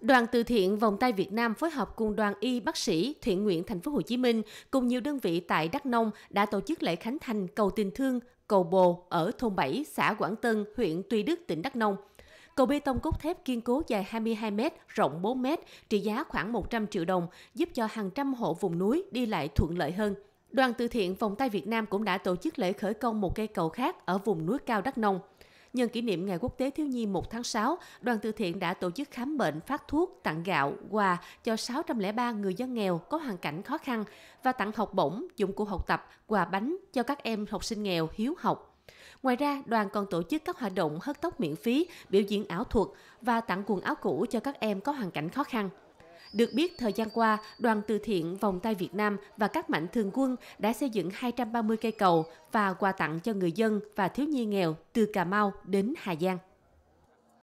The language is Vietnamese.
Đoàn từ thiện Vòng tay Việt Nam phối hợp cùng đoàn y bác sĩ thiện nguyện thành phố Hồ Chí Minh cùng nhiều đơn vị tại Đắk Nông đã tổ chức lễ khánh thành cầu tình thương cầu bồ ở thôn 7, xã Quảng Tân, huyện Tuy Đức, tỉnh Đắk Nông. Cầu bê tông cốt thép kiên cố dài 22 m, rộng 4 m, trị giá khoảng 100 triệu đồng, giúp cho hàng trăm hộ vùng núi đi lại thuận lợi hơn. Đoàn từ thiện Vòng tay Việt Nam cũng đã tổ chức lễ khởi công một cây cầu khác ở vùng núi cao Đắk Nông. Nhân kỷ niệm Ngày Quốc tế Thiếu nhi 1 tháng 6, đoàn từ thiện đã tổ chức khám bệnh, phát thuốc, tặng gạo, quà cho 603 người dân nghèo có hoàn cảnh khó khăn và tặng học bổng, dụng cụ học tập, quà bánh cho các em học sinh nghèo hiếu học. Ngoài ra, đoàn còn tổ chức các hoạt động hớt tóc miễn phí, biểu diễn ảo thuật và tặng quần áo cũ cho các em có hoàn cảnh khó khăn. Được biết, thời gian qua, đoàn từ thiện Vòng tay Việt Nam và các mạnh thường quân đã xây dựng 230 cây cầu và quà tặng cho người dân và thiếu nhi nghèo từ Cà Mau đến Hà Giang.